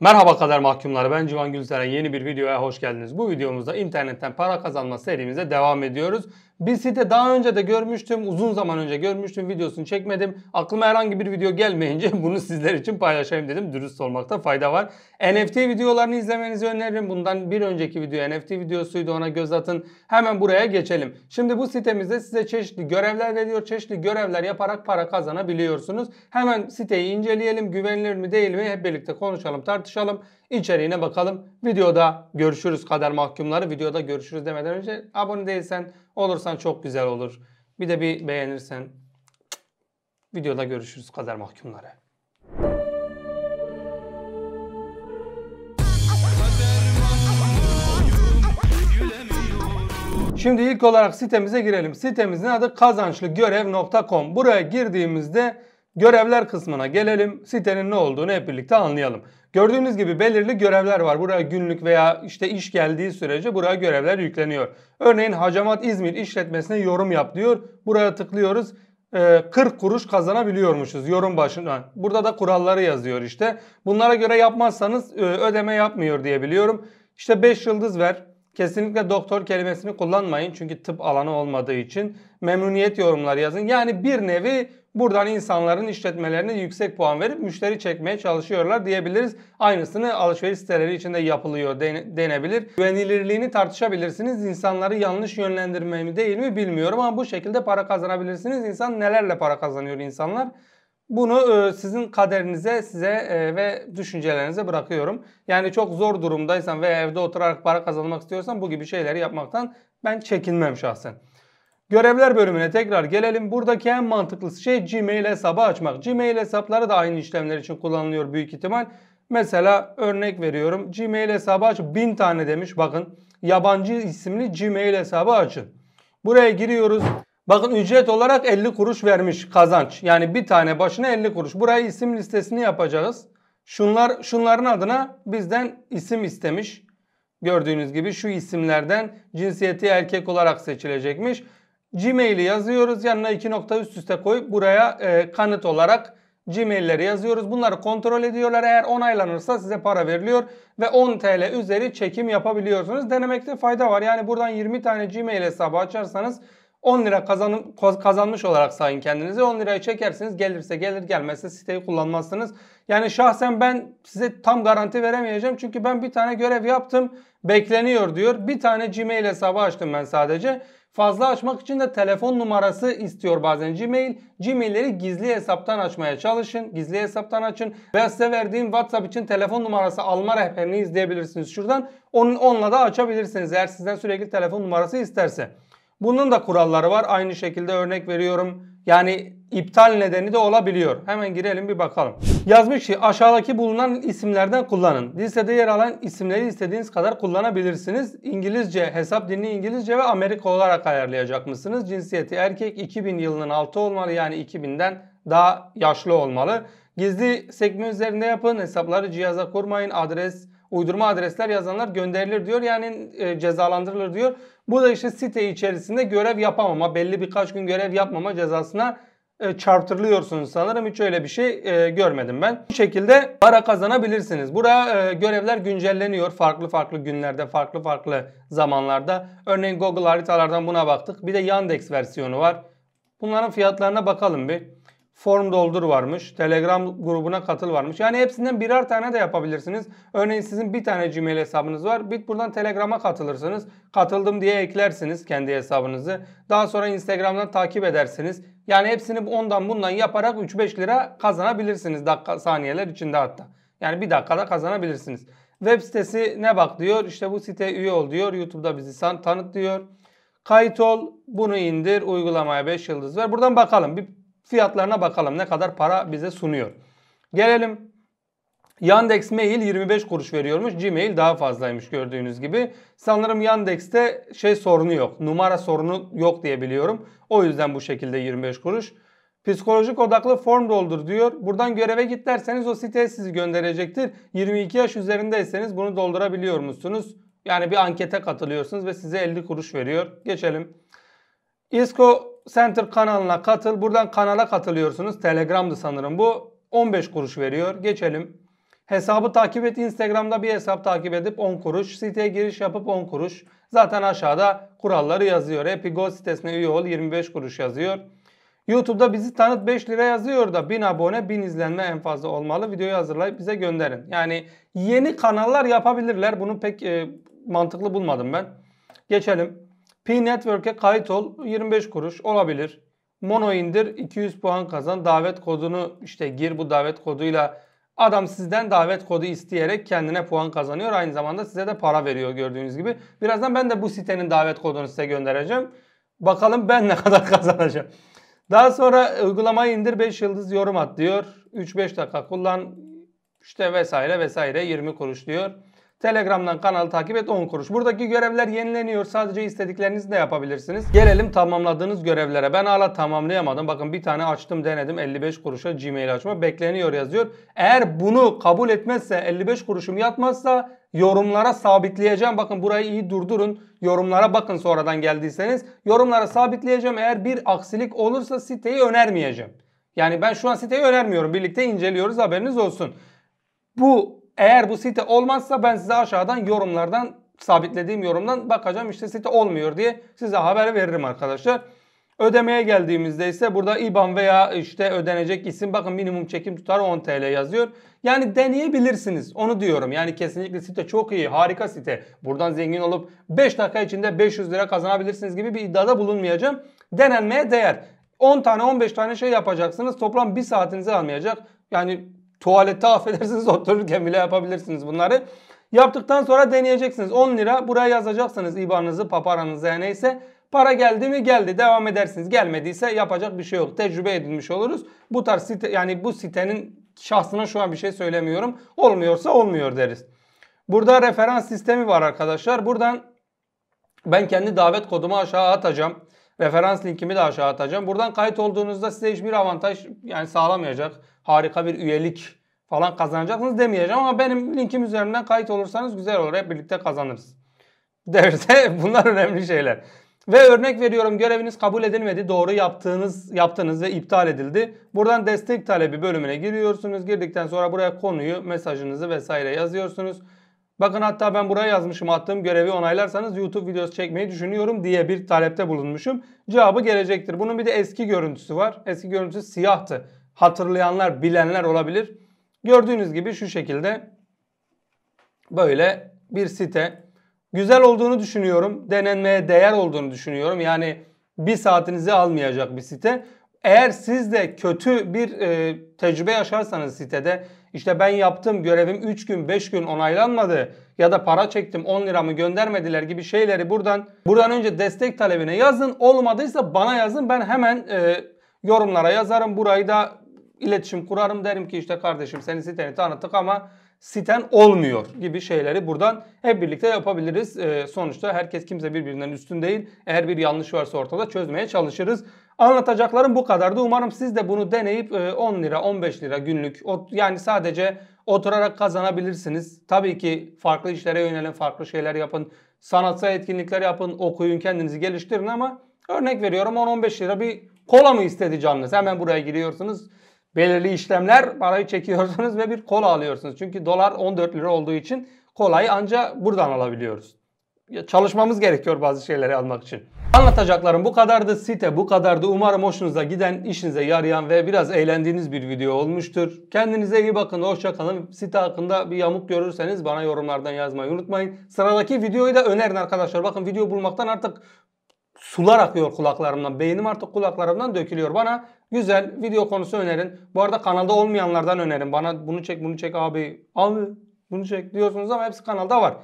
Merhaba kader mahkumları ben Civan Gülseren yeni bir videoya hoş geldiniz. Bu videomuzda internetten para kazanma serimize devam ediyoruz. Bir site daha önce de görmüştüm. Uzun zaman önce görmüştüm. Videosunu çekmedim. Aklıma herhangi bir video gelmeyince bunu sizler için paylaşayım dedim. Dürüst olmakta fayda var. NFT videolarını izlemenizi öneririm. Bundan bir önceki video NFT videosuydu. Ona göz atın. Hemen buraya geçelim. Şimdi bu sitemizde size çeşitli görevler veriyor. Çeşitli görevler yaparak para kazanabiliyorsunuz. Hemen siteyi inceleyelim. Güvenilir mi değil mi? Hep birlikte konuşalım, tartışalım. İçeriğine bakalım. Videoda görüşürüz kader mahkumları. Videoda görüşürüz demeden önce abone değilsen olursa yazarsan çok güzel olur. Bir de bir beğenirsen. Videoda görüşürüz kader mahkumları. Şimdi ilk olarak sitemize girelim. Sitemizin adı kazançlıgörev.com. Buraya girdiğimizde görevler kısmına gelelim. Sitenin ne olduğunu hep birlikte anlayalım. Gördüğünüz gibi belirli görevler var. Buraya günlük veya işte iş geldiği sürece buraya görevler yükleniyor. Örneğin Hacamat İzmir işletmesine yorum yap diyor. Buraya tıklıyoruz. 40 ee, kuruş kazanabiliyormuşuz yorum başına. Burada da kuralları yazıyor işte. Bunlara göre yapmazsanız e, ödeme yapmıyor diye biliyorum. İşte 5 yıldız ver. Kesinlikle doktor kelimesini kullanmayın çünkü tıp alanı olmadığı için. Memnuniyet yorumları yazın. Yani bir nevi Buradan insanların işletmelerine yüksek puan verip müşteri çekmeye çalışıyorlar diyebiliriz. Aynısını alışveriş siteleri içinde yapılıyor denebilir. Güvenilirliğini tartışabilirsiniz. İnsanları yanlış yönlendirme mi değil mi bilmiyorum ama bu şekilde para kazanabilirsiniz. İnsan nelerle para kazanıyor insanlar? Bunu e, sizin kaderinize, size e, ve düşüncelerinize bırakıyorum. Yani çok zor durumdaysan veya evde oturarak para kazanmak istiyorsan bu gibi şeyleri yapmaktan ben çekinmem şahsen. Görevler bölümüne tekrar gelelim. Buradaki en mantıklısı şey Gmail hesabı açmak. Gmail hesapları da aynı işlemler için kullanılıyor büyük ihtimal. Mesela örnek veriyorum. Gmail hesabı aç. Bin tane demiş. Bakın yabancı isimli Gmail hesabı açın. Buraya giriyoruz. Bakın ücret olarak 50 kuruş vermiş kazanç. Yani bir tane başına 50 kuruş. Buraya isim listesini yapacağız. Şunlar şunların adına bizden isim istemiş. Gördüğünüz gibi şu isimlerden cinsiyeti erkek olarak seçilecekmiş. Gmail'i yazıyoruz. Yanına iki nokta üst üste koyup buraya e, kanıt olarak Gmail'leri yazıyoruz. Bunları kontrol ediyorlar. Eğer onaylanırsa size para veriliyor ve 10 TL üzeri çekim yapabiliyorsunuz. Denemekte fayda var. Yani buradan 20 tane Gmail hesabı açarsanız 10 lira kazanım, kazanmış olarak sayın kendinizi. 10 lirayı çekersiniz. Gelirse gelir gelmezse siteyi kullanmazsınız. Yani şahsen ben size tam garanti veremeyeceğim. Çünkü ben bir tane görev yaptım. Bekleniyor diyor. Bir tane Gmail hesabı açtım ben sadece. Fazla açmak için de telefon numarası istiyor bazen Gmail. Gmail'leri gizli hesaptan açmaya çalışın. Gizli hesaptan açın. Ve size verdiğim WhatsApp için telefon numarası alma rehberini izleyebilirsiniz şuradan. Onun, onunla da açabilirsiniz eğer sizden sürekli telefon numarası isterse. Bunun da kuralları var. Aynı şekilde örnek veriyorum. Yani iptal nedeni de olabiliyor. Hemen girelim bir bakalım. Yazmış ki aşağıdaki bulunan isimlerden kullanın. Listede yer alan isimleri istediğiniz kadar kullanabilirsiniz. İngilizce, hesap dilini İngilizce ve Amerika olarak ayarlayacak mısınız? Cinsiyeti erkek 2000 yılının altı olmalı yani 2000'den daha yaşlı olmalı. Gizli sekme üzerinde yapın. Hesapları cihaza kurmayın. Adres, uydurma adresler yazanlar gönderilir diyor. Yani e, cezalandırılır diyor. Bu da işte site içerisinde görev yapamama, belli birkaç gün görev yapmama cezasına e, çarptırılıyorsunuz sanırım. Hiç öyle bir şey e, görmedim ben. Bu şekilde para kazanabilirsiniz. Burada e, görevler güncelleniyor. Farklı farklı günlerde, farklı farklı zamanlarda. Örneğin Google haritalardan buna baktık. Bir de Yandex versiyonu var. Bunların fiyatlarına bakalım bir form doldur varmış. Telegram grubuna katıl varmış. Yani hepsinden birer tane de yapabilirsiniz. Örneğin sizin bir tane Gmail hesabınız var. Bit buradan Telegram'a katılırsınız. Katıldım diye eklersiniz kendi hesabınızı. Daha sonra Instagram'dan takip edersiniz. Yani hepsini ondan bundan yaparak 3-5 lira kazanabilirsiniz dakika saniyeler içinde hatta. Yani bir dakikada kazanabilirsiniz. Web sitesi ne bak diyor. İşte bu site üye ol diyor. YouTube'da bizi tanıt diyor. Kayıt ol, bunu indir, uygulamaya 5 yıldız ver. Buradan bakalım. Bir Fiyatlarına bakalım ne kadar para bize sunuyor. Gelelim Yandex Mail 25 kuruş veriyormuş. Gmail daha fazlaymış gördüğünüz gibi. Sanırım Yandex'te şey sorunu yok. Numara sorunu yok diye biliyorum. O yüzden bu şekilde 25 kuruş. Psikolojik odaklı form doldur diyor. Buradan göreve git derseniz o site sizi gönderecektir. 22 yaş üzerindeyseniz bunu doldurabiliyor musunuz? Yani bir ankete katılıyorsunuz ve size 50 kuruş veriyor. Geçelim. İSKO Center kanalına katıl. Buradan kanala katılıyorsunuz. Telegram'dı sanırım bu. 15 kuruş veriyor. Geçelim. Hesabı takip et. Instagram'da bir hesap takip edip 10 kuruş. Siteye giriş yapıp 10 kuruş. Zaten aşağıda kuralları yazıyor. Epigo sitesine üye ol 25 kuruş yazıyor. YouTube'da bizi tanıt 5 lira yazıyor da 1000 abone 1000 izlenme en fazla olmalı. Videoyu hazırlayıp bize gönderin. Yani yeni kanallar yapabilirler. Bunu pek e, mantıklı bulmadım ben. Geçelim. P Network'e kayıt ol 25 kuruş olabilir. Mono indir 200 puan kazan. Davet kodunu işte gir bu davet koduyla adam sizden davet kodu isteyerek kendine puan kazanıyor. Aynı zamanda size de para veriyor gördüğünüz gibi. Birazdan ben de bu sitenin davet kodunu size göndereceğim. Bakalım ben ne kadar kazanacağım. Daha sonra uygulamayı indir 5 yıldız yorum at diyor. 3-5 dakika kullan işte vesaire vesaire 20 kuruş diyor. Telegram'dan kanalı takip et 10 kuruş. Buradaki görevler yenileniyor. Sadece istediklerinizi de yapabilirsiniz. Gelelim tamamladığınız görevlere. Ben hala tamamlayamadım. Bakın bir tane açtım denedim. 55 kuruşa Gmail açma bekleniyor yazıyor. Eğer bunu kabul etmezse 55 kuruşum yatmazsa yorumlara sabitleyeceğim. Bakın burayı iyi durdurun. Yorumlara bakın sonradan geldiyseniz. Yorumlara sabitleyeceğim. Eğer bir aksilik olursa siteyi önermeyeceğim. Yani ben şu an siteyi önermiyorum. Birlikte inceliyoruz haberiniz olsun. Bu eğer bu site olmazsa ben size aşağıdan yorumlardan sabitlediğim yorumdan bakacağım işte site olmuyor diye size haber veririm arkadaşlar. Ödemeye geldiğimizde ise burada IBAN veya işte ödenecek isim bakın minimum çekim tutarı 10 TL yazıyor. Yani deneyebilirsiniz onu diyorum. Yani kesinlikle site çok iyi harika site. Buradan zengin olup 5 dakika içinde 500 lira kazanabilirsiniz gibi bir iddiada bulunmayacağım. Denenmeye değer. 10 tane 15 tane şey yapacaksınız toplam 1 saatinizi almayacak. Yani Tuvalette affedersiniz otururken bile yapabilirsiniz bunları. Yaptıktan sonra deneyeceksiniz. 10 lira buraya yazacaksınız IBAN'ınızı, paparanızı yani neyse. Para geldi mi geldi devam edersiniz. Gelmediyse yapacak bir şey yok. Tecrübe edilmiş oluruz. Bu tarz site yani bu sitenin şahsına şu an bir şey söylemiyorum. Olmuyorsa olmuyor deriz. Burada referans sistemi var arkadaşlar. Buradan ben kendi davet kodumu aşağı atacağım. Referans linkimi de aşağı atacağım. Buradan kayıt olduğunuzda size hiçbir avantaj yani sağlamayacak harika bir üyelik falan kazanacaksınız demeyeceğim ama benim linkim üzerinden kayıt olursanız güzel olur. Hep birlikte kazanırız. Derse bunlar önemli şeyler. Ve örnek veriyorum göreviniz kabul edilmedi. Doğru yaptığınız yaptınız ve iptal edildi. Buradan destek talebi bölümüne giriyorsunuz. Girdikten sonra buraya konuyu, mesajınızı vesaire yazıyorsunuz. Bakın hatta ben buraya yazmışım attığım görevi onaylarsanız YouTube videosu çekmeyi düşünüyorum diye bir talepte bulunmuşum. Cevabı gelecektir. Bunun bir de eski görüntüsü var. Eski görüntüsü siyahtı hatırlayanlar, bilenler olabilir. Gördüğünüz gibi şu şekilde böyle bir site. Güzel olduğunu düşünüyorum. Denenmeye değer olduğunu düşünüyorum. Yani bir saatinizi almayacak bir site. Eğer siz de kötü bir e, tecrübe yaşarsanız sitede işte ben yaptım görevim 3 gün 5 gün onaylanmadı ya da para çektim 10 liramı göndermediler gibi şeyleri buradan buradan önce destek talebine yazın. Olmadıysa bana yazın ben hemen e, yorumlara yazarım. Burayı da iletişim kurarım derim ki işte kardeşim senin siteni tanıttık ama siten olmuyor gibi şeyleri buradan hep birlikte yapabiliriz. Ee, sonuçta herkes kimse birbirinden üstün değil. Eğer bir yanlış varsa ortada çözmeye çalışırız. Anlatacaklarım bu kadardı. Umarım siz de bunu deneyip 10 e, lira 15 lira günlük yani sadece oturarak kazanabilirsiniz. Tabii ki farklı işlere yönelin, farklı şeyler yapın. Sanatsal etkinlikler yapın, okuyun, kendinizi geliştirin ama örnek veriyorum 10-15 lira bir kola mı istedi canınız? Hemen buraya giriyorsunuz belirli işlemler parayı çekiyorsunuz ve bir kola alıyorsunuz. Çünkü dolar 14 lira olduğu için kolayı ancak buradan alabiliyoruz. Çalışmamız gerekiyor bazı şeyleri almak için. Anlatacaklarım bu kadardı. Site bu kadardı. Umarım hoşunuza giden, işinize yarayan ve biraz eğlendiğiniz bir video olmuştur. Kendinize iyi bakın. Hoşçakalın. Site hakkında bir yamuk görürseniz bana yorumlardan yazmayı unutmayın. Sıradaki videoyu da önerin arkadaşlar. Bakın video bulmaktan artık sular akıyor kulaklarımdan. Beynim artık kulaklarımdan dökülüyor. Bana güzel video konusu önerin. Bu arada kanalda olmayanlardan önerin. Bana bunu çek bunu çek abi. Abi bunu çek diyorsunuz ama hepsi kanalda var.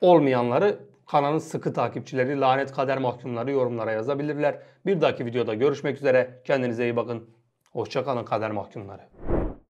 Olmayanları kanalın sıkı takipçileri, lanet kader mahkumları yorumlara yazabilirler. Bir dahaki videoda görüşmek üzere. Kendinize iyi bakın. Hoşçakalın kader mahkumları.